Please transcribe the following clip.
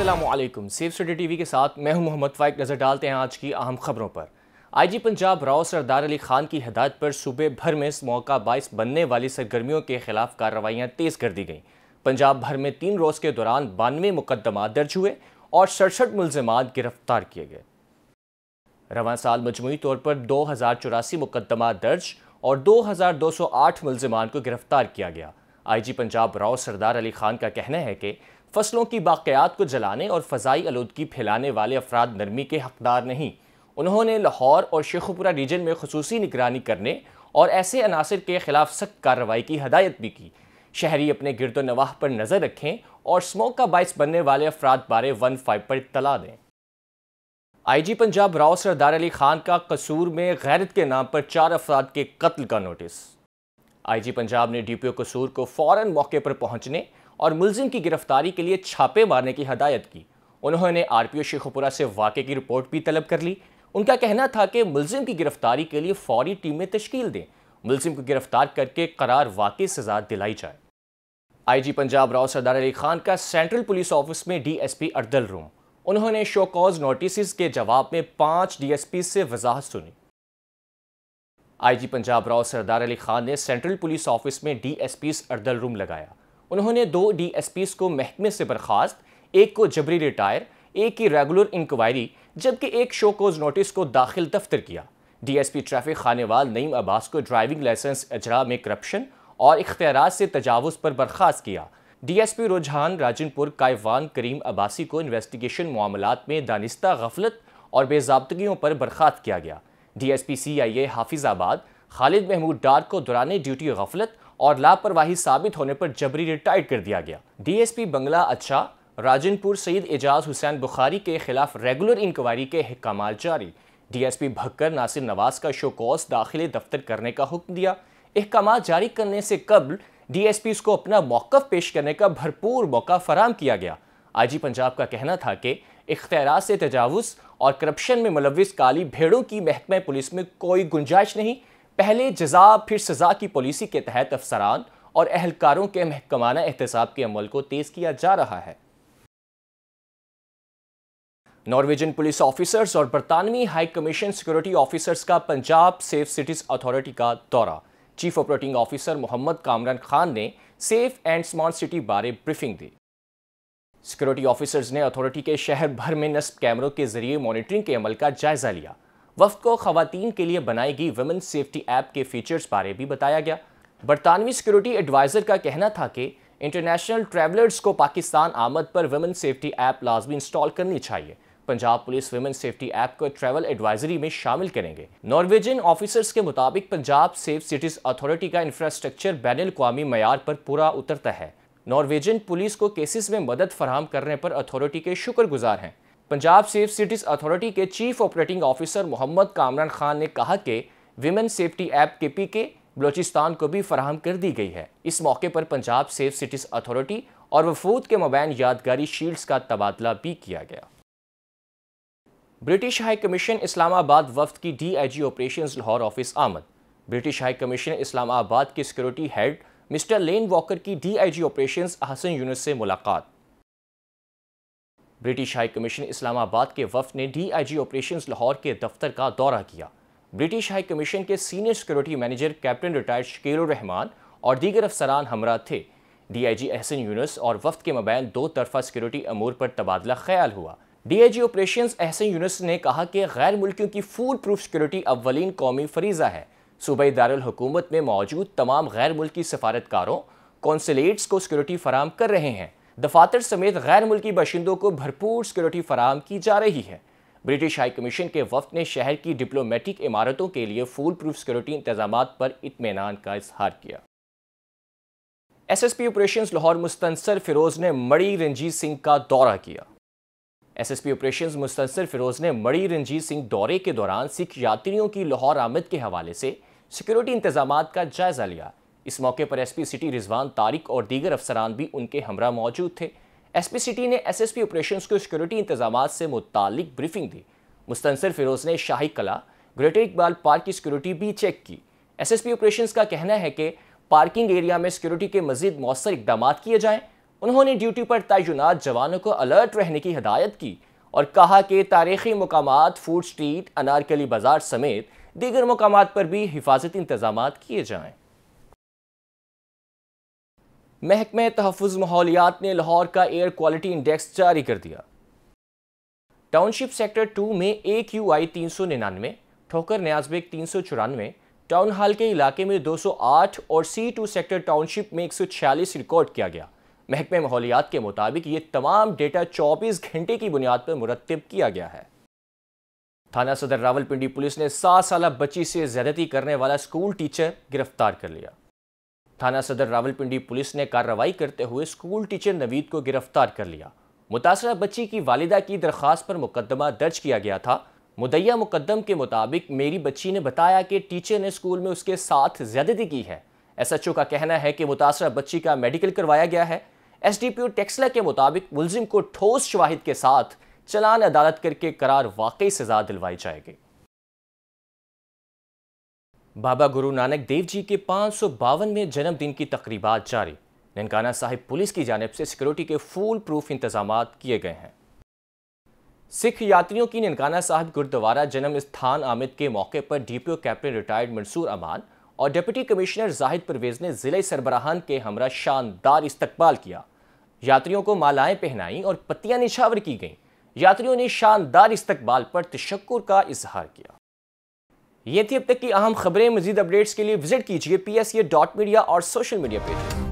Aslam safe study TV के साथ मैं हूं मोहम्मद फाइक नज़र डालते हैं आज की अहम खबरों पर आईजी पंजाब राव सरदार अली खान की हदायत पर सूबे भर में इस मौका बायस बनने वाली सरगर्मियों के खिलाफ कार्रवाइयाँ तेज़ कर दी गईं पंजाब भर में तीन रोज़ के दौरान बानवे मुकदमा दर्ज हुए और सड़सठ मुलजमान गिरफ्तार किए गए रवान साल मजमू तौर पर दो हज़ार चौरासी मुकदमा दर्ज और दो हज़ार दो सौ आठ मुलजमान को गिरफ्तार किया गया जी पंजाब राव सरदार अली खान का कहना है कि फसलों की बाक़ियात को जलाने और फ़जाई आलूदगी फैलाने वाले अफराद नरमी के हकदार नहीं उन्होंने लाहौर और शेखपुरा रीजन में खसूस निगरानी करने और ऐसे अनासर के खिलाफ सख्त कार्रवाई की हदायत भी की शहरी अपने गिरदो नवाह पर नज़र रखें और स्मोक का बायस बनने वाले अफराद बारे वन फाइव पर तला दें आईजी पंजाब राव सरदार अली खान का कसूर में गैरत के नाम पर चार अफराद के कत्ल का नोटिस आईजी पंजाब ने डीपीओ कसूर को फौरन मौके पर पहुंचने और मुलजिम की गिरफ्तारी के लिए छापे मारने की हदायत की उन्होंने आर पी ओ शेखोपुरा से वाक़े की रिपोर्ट भी तलब कर ली उनका कहना था कि मुलजिम की गिरफ्तारी के लिए फौरी टीमें तश्कील दें मुलजिम को गिरफ्तार करके करार वाकई सजा दिलाई जाए आई जी पंजाब राव सरदार अली खान का सेंट्रल पुलिस ऑफिस में D S P orderly room उन्होंने शोकॉज नोटिस के जवाब में पांच पी से वजाहत सुनी आई जी पंजाब राव सरदार अली खान ने सेंट्रल पुलिस ऑफिस में D S P orderly room लगाया उन्होंने दो डी को महकमे से बर्खास्त एक को जबरी रिटायर एक की रेगुलर इंक्वायरी जबकि एक शो कोज नोटिस को दाखिल दफ्तर किया डीएसपी ट्रैफिक खानेवाल नईम अब्बास को ड्राइविंग लाइसेंस अजरा में करप्शन और इख्तियार से तजावज़ पर बर्खास्त किया डीएसपी रुझान राजनपुर कायवान करीम अब्बासी को इन्वेस्टिगेशन मामला में दानिस्ता गफलत और बेजाबतगियों पर बर्खास्त किया गया डी ए हाफिज़ आबाद खालिद महमूद डार को दौरान ड्यूटी गफलत और लापरवाही साबित होने पर जबरी रिटायर कर दिया गया डीएसपी बंगला अच्छा राजनपुर सईद एजाज हुसैन बुखारी के खिलाफ रेगुलर इंक्वायरी के अहकाम जारी डीएसपी भक्कर नासिर नवाज का शोकॉस दाखिले दफ्तर करने का हुक्म दिया अहकाम जारी करने से कबल डीएसपी को अपना मौकफ पेश करने का भरपूर मौका फराम किया गया आईजी पंजाब का कहना था कि इख्तियार से तजावज़ और करप्शन में मुलविस काली भेड़ों की महकमा पुलिस में कोई गुंजाइश नहीं पहले जजा फिर सजा की पॉलिसी के तहत अफसरान और अहलकारों के महकमाना एहतसाब के अमल को तेज़ किया जा रहा है नॉर्वेजन पुलिस ऑफिसर्स और बरतानवी हाई कमीशन सिक्योरिटी ऑफिसर्स का पंजाब सेफ सिटीज़ अथॉरिटी का दौरा chief operating officer Muhammad Kamran Khan ने सेफ एंड स्मार्ट सिटी बारे ब्रीफिंग दी सिक्योरिटी ऑफिसर्स ने अथॉरिटी के शहर भर में नस्ब कैमरों के जरिए मॉनिटरिंग के अमल का जायजा लिया वफ्त को खातन के लिए बनाई गई वुमेन सेफ्टी ऐप के फीचर्स बारे भी बताया गया बरतानवी सिक्योरिटी एडवाइज़र का कहना था कि इंटरनेशनल ट्रैवलर्स को पाकिस्तान आमद पर वुमेन सेफ्टी ऐप लाजमी इंस्टॉल करनी चाहिए Punjab police women safety app को ट्रैवल एडवाइजरी में शामिल करेंगे नॉर्वेजियन ऑफिसर्स के मुताबिक पंजाब सेफ सिटीज अथॉरिटी का इंफ्रास्ट्रक्चर बैन अवी मैार पर पूरा उतरता है नॉर्वेजियन पुलिस को केसेस में मदद फराम करने पर अथॉरिटी के शुक्रगुजार हैं पंजाब सेफ सिटीज़ अथॉरिटी के chief operating officer Muhammad Kamran Khan ने कहा कि women safety app K P K Balochistan को भी फराहम कर दी गई है इस मौके पर पंजाब सेफ सिटीज़ अथॉरिटी और वफूद के मुबैन यादगारी शील्ड्स का तबादला भी किया गया ब्रिटिश हाई कमीशन इस्लामाबाद वफद की D I G operation Lahore office आमद ब्रिटिश हाई कमीशन इस्लामाबाद के security head mister Lane Walker की D I G operation Hasan Younis से मुलाकात ब्रिटिश हाई कमीशन इस्लामाबाद के वफ ने डीआईजी ऑपरेशंस लाहौर के दफ्तर का दौरा किया ब्रिटिश हाई कमीशन के senior security manager captain retired Shakeel Rehman और दीगर अफसरान हमरा थे डीआईजी एहसन यूनस और वफ के मबैन दो तरफा सिक्योरिटी अमूर पर तबादला ख्याल हुआ डीआईजी ऑपरेशंस एहसन यूनस ने कहा कि गैर मुल्कियों की फूल प्रूफ सिक्योरिटी अवलिन कौमी फरीजा है सूबे दारकूमत में मौजूद तमाम गैर मुल्की सफारतकारों कौंसलेट्स को सिक्योरिटी फराम कर रहे हैं दफातर समेत गैर मुल्की बाशिंदों को भरपूर सिक्योरिटी फराम की जा रही है ब्रिटिश हाई कमीशन के वफद ने शहर की डिप्लोमेटिक इमारतों के लिए फूल प्रूफ सिक्योरिटी इंतजाम पर इतमान का इजहार किया S S P operation Lahore Mustansar Feroz ने मड़ी रंजीत सिंह का दौरा किया S S P operation Mustansar Feroz ने मड़ी रंजीत सिंह दौरे के दौरान सिख यात्रियों की लाहौर आमद के हवाले से सिक्योरिटी इंतजाम का जायजा लिया इस मौके पर एसपी सिटी रिजवान तारिक और दीगर अफसरान भी उनके हमरा मौजूद थे एसपी सिटी ने एसएसपी ऑपरेशंस को सिक्योरिटी इंतजाम से मुतल ब्रीफिंग दी मुस्तंसर फिरोज ने शाही कला ग्रेटर इकबाल पार्क की सिक्योरिटी भी चेक की एसएसपी ऑपरेशंस का कहना है कि पार्किंग एरिया में सिक्योरिटी के मजीद मौसर इकदाम किए जाएँ उन्होंने ड्यूटी पर तयनत जवानों को अलर्ट रहने की हदायत की और कहा कि तारीखी मकाम फूड स्ट्रीट अनारकली बाजार समेत दीगर मकाम पर भी हिफाजती इंतजाम किए जाएँ महकमे तहफ़ माहौलियात ने लाहौर का एयर क्वालिटी इंडेक्स जारी कर दिया टाउनशिप सेक्टर टू में ए क्यू आई तीन सौ निन्यानवे ठोकर न्याजबेग तीन सौ चौरानवे टाउन हॉल के इलाके में दो सौ आठ और सी टू सेक्टर टाउनशिप में एक सौ छियालीस रिकॉर्ड किया गया महकमे माहौलियात के मुताबिक ये तमाम डेटा चौबीस घंटे की बुनियाद पर मुरतब किया गया है थाना सदर रावलपिंडी पुलिस ने सात साल बच्ची से ज्यादती करने वाला स्कूल टीचर गिरफ्तार कर लिया थाना सदर रावलपिंडी पुलिस ने कार्रवाई करते हुए स्कूल टीचर नवीद को गिरफ्तार कर लिया मुतासर बच्ची की वालिदा की दरख्वास्त पर मुकदमा दर्ज किया गया था मुदैया मुकदम के मुताबिक मेरी बच्ची ने बताया कि टीचर ने स्कूल में उसके साथ ज्यादती की है एसएचओ का कहना है कि मुतासर बच्ची का मेडिकल करवाया गया है एसडीपीओ टेक्सला के मुताबिक मुलजिम को ठोस शवाहिद के साथ चलान अदालत करके करार वाकई सजा दिलवाई जाएगी बाबा गुरु नानक देव जी के पाँच सौ में जन्मदिन की तकरीबा जारी ननकाना साहिब पुलिस की जानब से सिक्योरिटी के फूल प्रूफ इंतजाम किए गए हैं सिख यात्रियों की ननकाना साहिब गुरुद्वारा जन्म स्थान आमिद के मौके पर DPO captain retired Mansoor Aman और डिप्टी कमिश्नर जाहिद परवेज ने ज़िले सरबराहान के हमरा शानदार इस्तकबाल किया यात्रियों को मालाएं पहनाई और पत्तियां निछावर की गईं यात्रियों ने शानदार इस्तकबाल पर तशक्र का इजहार किया ये थी अब तक की अहम खबरें मजीद अपडेट्स के लिए विजिट कीजिए पी एस ये डॉट मीडिया और सोशल मीडिया पेजेस